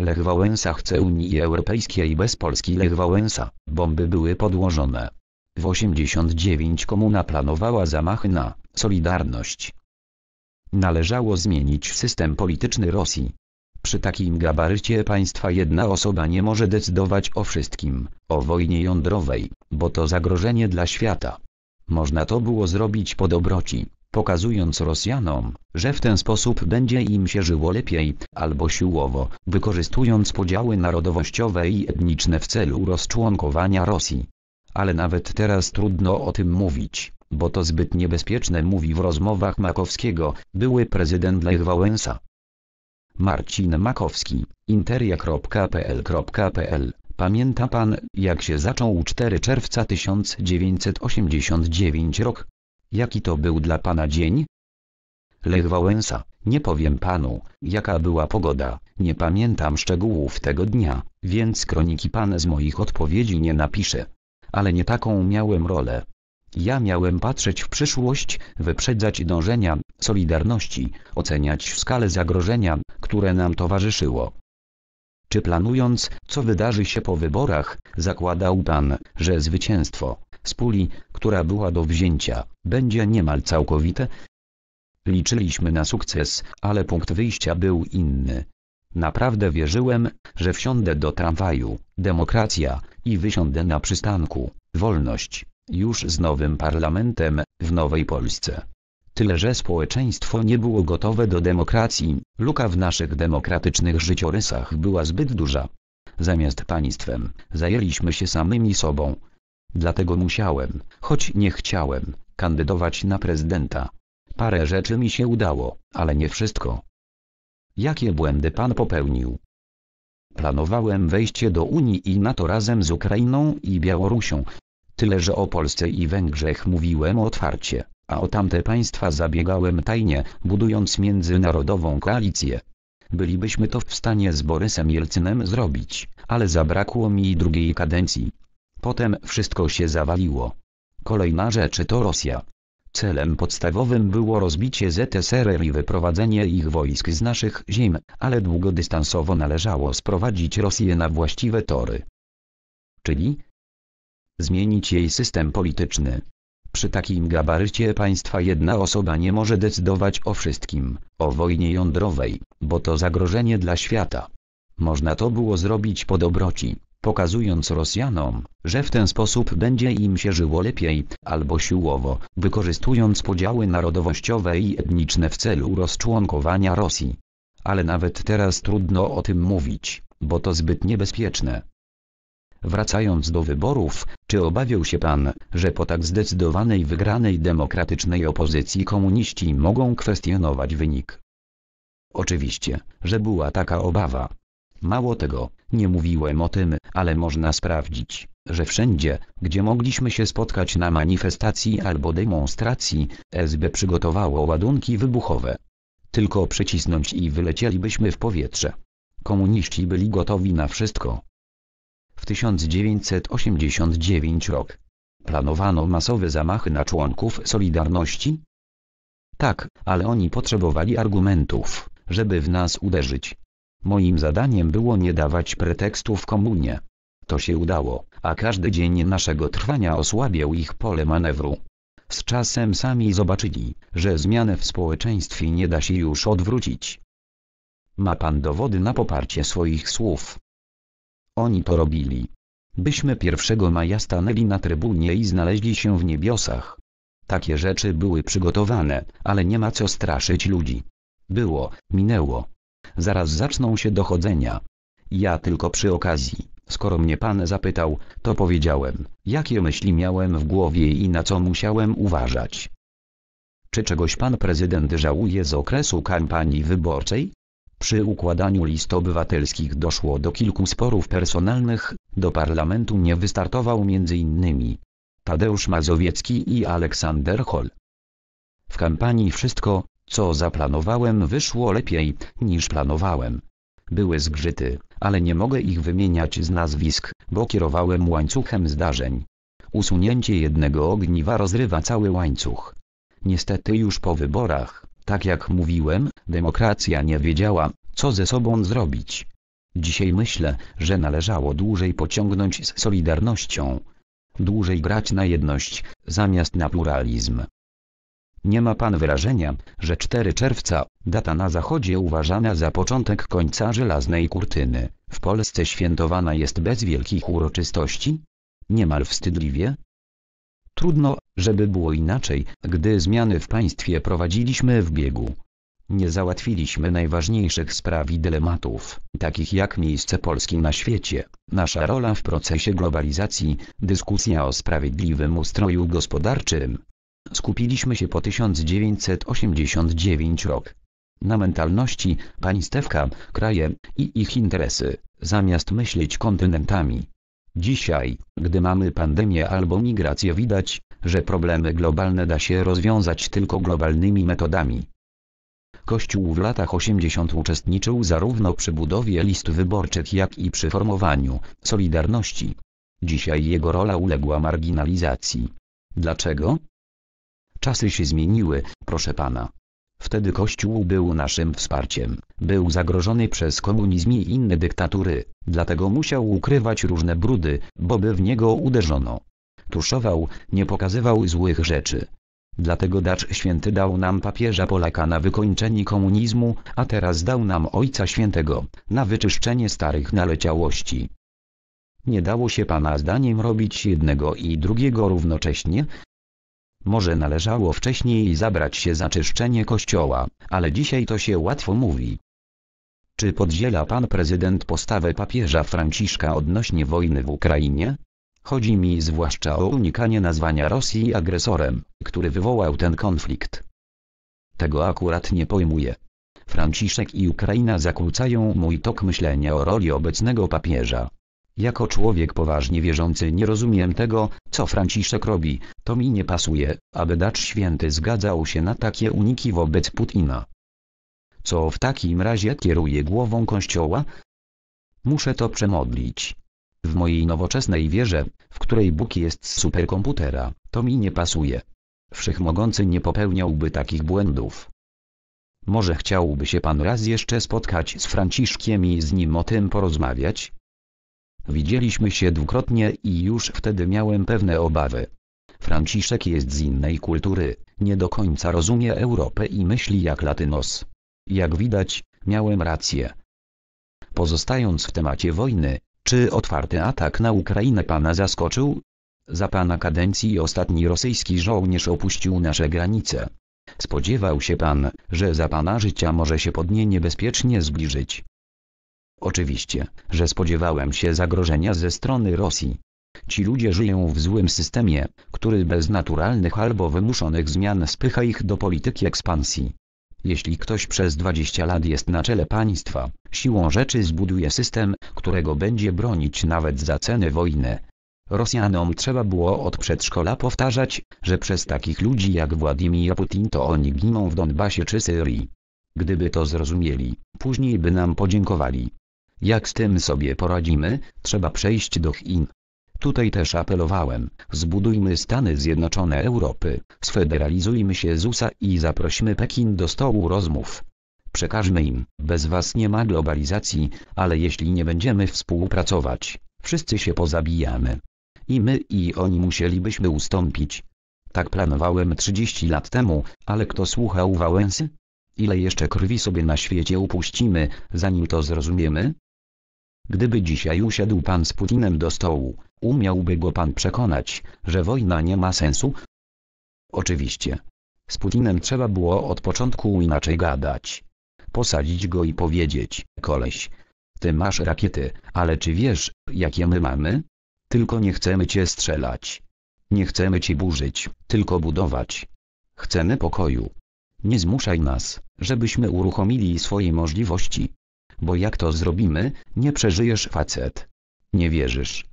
Lech Wałęsa chce Unii Europejskiej bez Polski Lech Wałęsa. Bomby były podłożone. W 89 komuna planowała zamachy na Solidarność. Należało zmienić system polityczny Rosji. Przy takim gabarycie państwa jedna osoba nie może decydować o wszystkim, o wojnie jądrowej, bo to zagrożenie dla świata. Można to było zrobić po dobroci pokazując Rosjanom, że w ten sposób będzie im się żyło lepiej, albo siłowo, wykorzystując podziały narodowościowe i etniczne w celu rozczłonkowania Rosji. Ale nawet teraz trudno o tym mówić, bo to zbyt niebezpieczne mówi w rozmowach Makowskiego, były prezydent Lech Wałęsa. Marcin Makowski, interia.pl.pl Pamięta pan, jak się zaczął 4 czerwca 1989 rok? Jaki to był dla pana dzień? Lech Wałęsa, nie powiem panu, jaka była pogoda, nie pamiętam szczegółów tego dnia, więc kroniki pan z moich odpowiedzi nie napisze. Ale nie taką miałem rolę. Ja miałem patrzeć w przyszłość, wyprzedzać dążenia, solidarności, oceniać skalę zagrożenia, które nam towarzyszyło. Czy planując, co wydarzy się po wyborach, zakładał pan, że zwycięstwo z puli, która była do wzięcia, będzie niemal całkowite. Liczyliśmy na sukces, ale punkt wyjścia był inny. Naprawdę wierzyłem, że wsiądę do tramwaju, demokracja, i wysiądę na przystanku, wolność, już z nowym parlamentem, w nowej Polsce. Tyle, że społeczeństwo nie było gotowe do demokracji, luka w naszych demokratycznych życiorysach była zbyt duża. Zamiast państwem, zajęliśmy się samymi sobą, Dlatego musiałem, choć nie chciałem, kandydować na prezydenta. Parę rzeczy mi się udało, ale nie wszystko. Jakie błędy pan popełnił? Planowałem wejście do Unii i NATO razem z Ukrainą i Białorusią. Tyle, że o Polsce i Węgrzech mówiłem otwarcie, a o tamte państwa zabiegałem tajnie, budując międzynarodową koalicję. Bylibyśmy to w stanie z Borysem Jelcynem zrobić, ale zabrakło mi drugiej kadencji, Potem wszystko się zawaliło. Kolejna rzecz to Rosja. Celem podstawowym było rozbicie ZSRR i wyprowadzenie ich wojsk z naszych ziem, ale długodystansowo należało sprowadzić Rosję na właściwe tory. Czyli zmienić jej system polityczny. Przy takim gabarycie państwa jedna osoba nie może decydować o wszystkim, o wojnie jądrowej, bo to zagrożenie dla świata. Można to było zrobić po dobroci, pokazując Rosjanom, że w ten sposób będzie im się żyło lepiej, albo siłowo, wykorzystując podziały narodowościowe i etniczne w celu rozczłonkowania Rosji. Ale nawet teraz trudno o tym mówić, bo to zbyt niebezpieczne. Wracając do wyborów, czy obawiał się pan, że po tak zdecydowanej wygranej demokratycznej opozycji komuniści mogą kwestionować wynik? Oczywiście, że była taka obawa, Mało tego, nie mówiłem o tym, ale można sprawdzić, że wszędzie, gdzie mogliśmy się spotkać na manifestacji albo demonstracji, SB przygotowało ładunki wybuchowe. Tylko przycisnąć i wylecielibyśmy w powietrze. Komuniści byli gotowi na wszystko. W 1989 rok planowano masowe zamachy na członków Solidarności? Tak, ale oni potrzebowali argumentów, żeby w nas uderzyć. Moim zadaniem było nie dawać pretekstów komunie. To się udało, a każdy dzień naszego trwania osłabiał ich pole manewru. Z czasem sami zobaczyli, że zmianę w społeczeństwie nie da się już odwrócić. Ma pan dowody na poparcie swoich słów. Oni to robili. Byśmy pierwszego maja stanęli na trybunie i znaleźli się w niebiosach. Takie rzeczy były przygotowane, ale nie ma co straszyć ludzi. Było, minęło. Zaraz zaczną się dochodzenia. Ja tylko przy okazji, skoro mnie pan zapytał, to powiedziałem, jakie myśli miałem w głowie i na co musiałem uważać. Czy czegoś pan prezydent żałuje z okresu kampanii wyborczej? Przy układaniu list obywatelskich doszło do kilku sporów personalnych, do parlamentu nie wystartował m.in. Tadeusz Mazowiecki i Aleksander Hol. W kampanii wszystko, co zaplanowałem wyszło lepiej, niż planowałem. Były zgrzyty, ale nie mogę ich wymieniać z nazwisk, bo kierowałem łańcuchem zdarzeń. Usunięcie jednego ogniwa rozrywa cały łańcuch. Niestety już po wyborach, tak jak mówiłem, demokracja nie wiedziała, co ze sobą zrobić. Dzisiaj myślę, że należało dłużej pociągnąć z Solidarnością. Dłużej grać na jedność, zamiast na pluralizm. Nie ma pan wrażenia, że 4 czerwca, data na zachodzie uważana za początek końca żelaznej kurtyny, w Polsce świętowana jest bez wielkich uroczystości? Niemal wstydliwie? Trudno, żeby było inaczej, gdy zmiany w państwie prowadziliśmy w biegu. Nie załatwiliśmy najważniejszych spraw i dylematów, takich jak miejsce Polski na świecie, nasza rola w procesie globalizacji, dyskusja o sprawiedliwym ustroju gospodarczym, Skupiliśmy się po 1989 rok. Na mentalności, państewka, kraje i ich interesy, zamiast myśleć kontynentami. Dzisiaj, gdy mamy pandemię albo migrację widać, że problemy globalne da się rozwiązać tylko globalnymi metodami. Kościół w latach 80 uczestniczył zarówno przy budowie list wyborczych jak i przy formowaniu Solidarności. Dzisiaj jego rola uległa marginalizacji. Dlaczego? Czasy się zmieniły, proszę pana. Wtedy Kościół był naszym wsparciem, był zagrożony przez komunizm i inne dyktatury, dlatego musiał ukrywać różne brudy, bo by w niego uderzono. Tuszował, nie pokazywał złych rzeczy. Dlatego Dacz Święty dał nam papieża Polaka na wykończenie komunizmu, a teraz dał nam Ojca Świętego, na wyczyszczenie starych naleciałości. Nie dało się Pana zdaniem robić jednego i drugiego równocześnie? Może należało wcześniej zabrać się za czyszczenie kościoła, ale dzisiaj to się łatwo mówi. Czy podziela pan prezydent postawę papieża Franciszka odnośnie wojny w Ukrainie? Chodzi mi zwłaszcza o unikanie nazwania Rosji agresorem, który wywołał ten konflikt. Tego akurat nie pojmuję. Franciszek i Ukraina zakłócają mój tok myślenia o roli obecnego papieża. Jako człowiek poważnie wierzący nie rozumiem tego, co Franciszek robi, to mi nie pasuje, aby dacz święty zgadzał się na takie uniki wobec Putina. Co w takim razie kieruje głową Kościoła? Muszę to przemodlić. W mojej nowoczesnej wierze, w której Bóg jest z superkomputera, to mi nie pasuje. Wszechmogący nie popełniałby takich błędów. Może chciałby się pan raz jeszcze spotkać z Franciszkiem i z nim o tym porozmawiać? Widzieliśmy się dwukrotnie i już wtedy miałem pewne obawy. Franciszek jest z innej kultury, nie do końca rozumie Europę i myśli jak latynos. Jak widać, miałem rację. Pozostając w temacie wojny, czy otwarty atak na Ukrainę pana zaskoczył? Za pana kadencji ostatni rosyjski żołnierz opuścił nasze granice. Spodziewał się pan, że za pana życia może się pod nie niebezpiecznie zbliżyć. Oczywiście, że spodziewałem się zagrożenia ze strony Rosji. Ci ludzie żyją w złym systemie, który bez naturalnych albo wymuszonych zmian spycha ich do polityki ekspansji. Jeśli ktoś przez 20 lat jest na czele państwa, siłą rzeczy zbuduje system, którego będzie bronić nawet za cenę wojny. Rosjanom trzeba było od przedszkola powtarzać, że przez takich ludzi jak Władimir Putin to oni giną w Donbasie czy Syrii. Gdyby to zrozumieli, później by nam podziękowali. Jak z tym sobie poradzimy, trzeba przejść do Chin. Tutaj też apelowałem, zbudujmy Stany Zjednoczone Europy, sfederalizujmy się z USA i zaprośmy Pekin do stołu rozmów. Przekażmy im, bez was nie ma globalizacji, ale jeśli nie będziemy współpracować, wszyscy się pozabijamy. I my i oni musielibyśmy ustąpić. Tak planowałem 30 lat temu, ale kto słuchał Wałęsy? Ile jeszcze krwi sobie na świecie upuścimy, zanim to zrozumiemy? Gdyby dzisiaj usiadł pan z Putinem do stołu, umiałby go pan przekonać, że wojna nie ma sensu? Oczywiście. Z Putinem trzeba było od początku inaczej gadać. Posadzić go i powiedzieć, koleś, ty masz rakiety, ale czy wiesz, jakie my mamy? Tylko nie chcemy cię strzelać. Nie chcemy ci burzyć, tylko budować. Chcemy pokoju. Nie zmuszaj nas, żebyśmy uruchomili swoje możliwości. Bo jak to zrobimy, nie przeżyjesz facet. Nie wierzysz.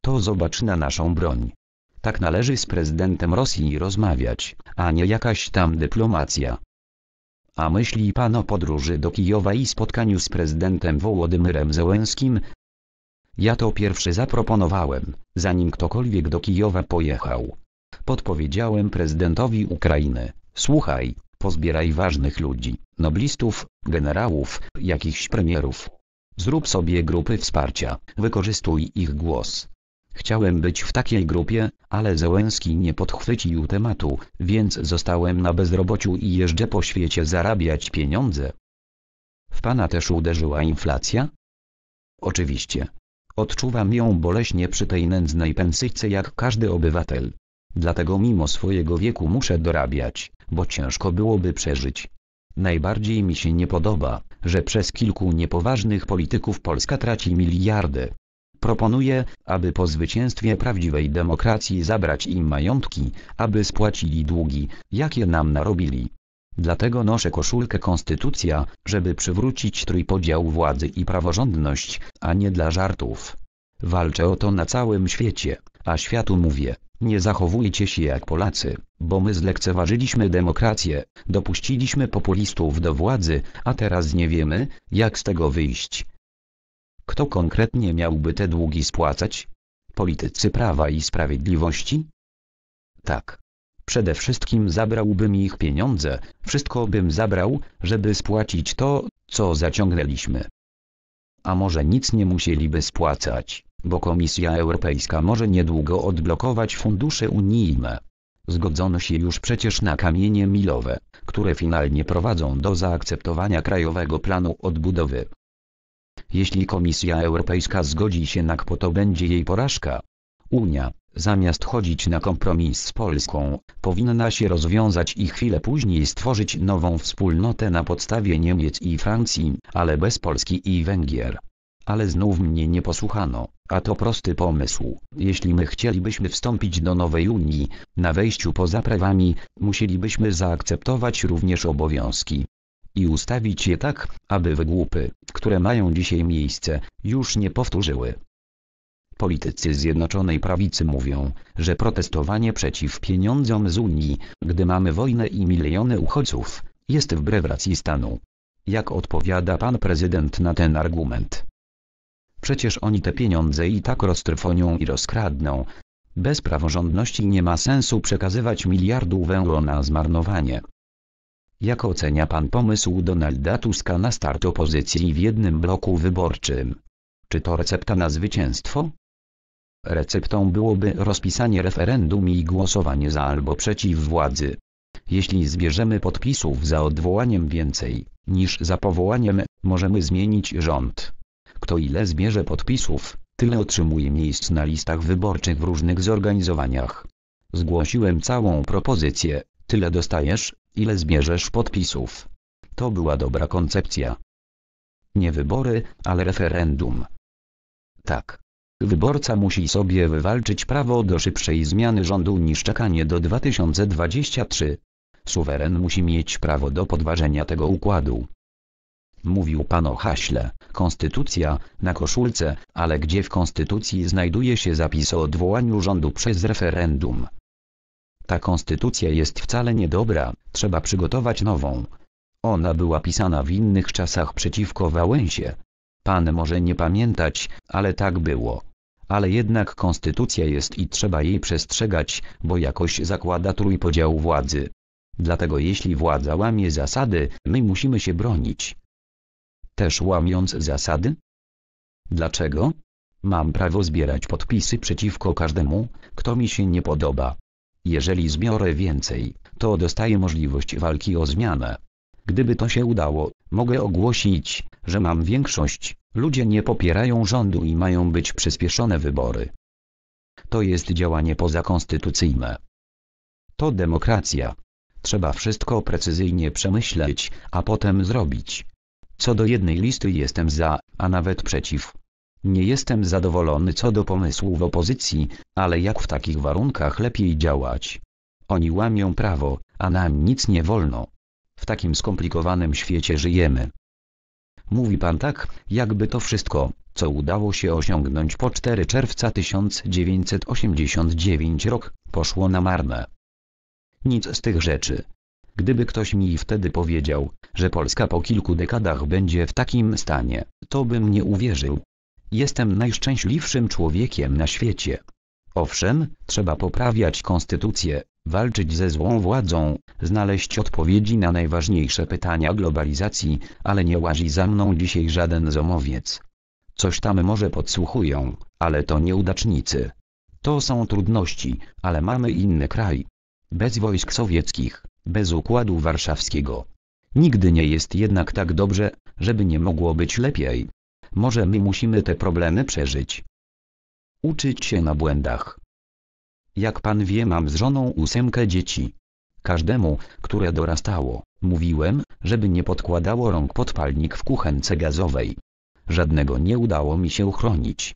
To zobacz na naszą broń. Tak należy z prezydentem Rosji rozmawiać, a nie jakaś tam dyplomacja. A myśli pan o podróży do Kijowa i spotkaniu z prezydentem Wołodymyrem Zełęskim? Ja to pierwszy zaproponowałem, zanim ktokolwiek do Kijowa pojechał. Podpowiedziałem prezydentowi Ukrainy, słuchaj, pozbieraj ważnych ludzi, noblistów, generałów, jakichś premierów. Zrób sobie grupy wsparcia, wykorzystuj ich głos. Chciałem być w takiej grupie, ale Zełenski nie podchwycił tematu, więc zostałem na bezrobociu i jeżdżę po świecie zarabiać pieniądze. W pana też uderzyła inflacja? Oczywiście. Odczuwam ją boleśnie przy tej nędznej pensyjce jak każdy obywatel. Dlatego mimo swojego wieku muszę dorabiać, bo ciężko byłoby przeżyć. Najbardziej mi się nie podoba, że przez kilku niepoważnych polityków Polska traci miliardy. Proponuję, aby po zwycięstwie prawdziwej demokracji zabrać im majątki, aby spłacili długi, jakie nam narobili. Dlatego noszę koszulkę Konstytucja, żeby przywrócić trójpodział władzy i praworządność, a nie dla żartów. Walczę o to na całym świecie, a światu mówię, nie zachowujcie się jak Polacy, bo my zlekceważyliśmy demokrację, dopuściliśmy populistów do władzy, a teraz nie wiemy, jak z tego wyjść. Kto konkretnie miałby te długi spłacać? Politycy Prawa i Sprawiedliwości? Tak. Przede wszystkim zabrałbym ich pieniądze, wszystko bym zabrał, żeby spłacić to, co zaciągnęliśmy. A może nic nie musieliby spłacać? bo Komisja Europejska może niedługo odblokować fundusze unijne. Zgodzono się już przecież na kamienie milowe, które finalnie prowadzą do zaakceptowania Krajowego Planu Odbudowy. Jeśli Komisja Europejska zgodzi się na KPO to będzie jej porażka. Unia, zamiast chodzić na kompromis z Polską, powinna się rozwiązać i chwilę później stworzyć nową wspólnotę na podstawie Niemiec i Francji, ale bez Polski i Węgier. Ale znów mnie nie posłuchano, a to prosty pomysł. Jeśli my chcielibyśmy wstąpić do nowej Unii, na wejściu poza prawami, musielibyśmy zaakceptować również obowiązki. I ustawić je tak, aby wygłupy, które mają dzisiaj miejsce, już nie powtórzyły. Politycy Zjednoczonej Prawicy mówią, że protestowanie przeciw pieniądzom z Unii, gdy mamy wojnę i miliony uchodźców, jest wbrew racji stanu. Jak odpowiada pan prezydent na ten argument? Przecież oni te pieniądze i tak roztrwonią i rozkradną. Bez praworządności nie ma sensu przekazywać miliardów euro na zmarnowanie. Jak ocenia pan pomysł Donalda Tuska na start opozycji w jednym bloku wyborczym? Czy to recepta na zwycięstwo? Receptą byłoby rozpisanie referendum i głosowanie za albo przeciw władzy. Jeśli zbierzemy podpisów za odwołaniem więcej, niż za powołaniem, możemy zmienić rząd. Kto ile zbierze podpisów, tyle otrzymuje miejsc na listach wyborczych w różnych zorganizowaniach. Zgłosiłem całą propozycję, tyle dostajesz, ile zbierzesz podpisów. To była dobra koncepcja. Nie wybory, ale referendum. Tak. Wyborca musi sobie wywalczyć prawo do szybszej zmiany rządu niż czekanie do 2023. Suweren musi mieć prawo do podważenia tego układu. Mówił pan o haśle, konstytucja, na koszulce, ale gdzie w konstytucji znajduje się zapis o odwołaniu rządu przez referendum? Ta konstytucja jest wcale niedobra, trzeba przygotować nową. Ona była pisana w innych czasach przeciwko Wałęsie. Pan może nie pamiętać, ale tak było. Ale jednak konstytucja jest i trzeba jej przestrzegać, bo jakoś zakłada trójpodział władzy. Dlatego jeśli władza łamie zasady, my musimy się bronić też łamiąc zasady? Dlaczego? Mam prawo zbierać podpisy przeciwko każdemu, kto mi się nie podoba. Jeżeli zbiorę więcej, to dostaję możliwość walki o zmianę. Gdyby to się udało, mogę ogłosić, że mam większość, ludzie nie popierają rządu i mają być przyspieszone wybory. To jest działanie pozakonstytucyjne. To demokracja. Trzeba wszystko precyzyjnie przemyśleć, a potem zrobić. Co do jednej listy jestem za, a nawet przeciw. Nie jestem zadowolony co do pomysłów opozycji, ale jak w takich warunkach lepiej działać? Oni łamią prawo, a nam nic nie wolno. W takim skomplikowanym świecie żyjemy. Mówi pan tak, jakby to wszystko, co udało się osiągnąć po 4 czerwca 1989 rok, poszło na marne. Nic z tych rzeczy, Gdyby ktoś mi wtedy powiedział, że Polska po kilku dekadach będzie w takim stanie, to bym nie uwierzył. Jestem najszczęśliwszym człowiekiem na świecie. Owszem, trzeba poprawiać konstytucję, walczyć ze złą władzą, znaleźć odpowiedzi na najważniejsze pytania globalizacji, ale nie łazi za mną dzisiaj żaden zomowiec. Coś tam może podsłuchują, ale to nieudacznicy. To są trudności, ale mamy inny kraj. Bez wojsk sowieckich, bez układu warszawskiego. Nigdy nie jest jednak tak dobrze, żeby nie mogło być lepiej. Może my musimy te problemy przeżyć. Uczyć się na błędach. Jak pan wie, mam z żoną ósemkę dzieci. Każdemu, które dorastało, mówiłem, żeby nie podkładało rąk podpalnik w kuchence gazowej. Żadnego nie udało mi się uchronić.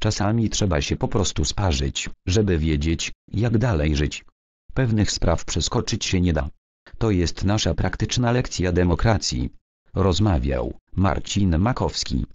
Czasami trzeba się po prostu sparzyć, żeby wiedzieć, jak dalej żyć. Pewnych spraw przeskoczyć się nie da. To jest nasza praktyczna lekcja demokracji. Rozmawiał Marcin Makowski.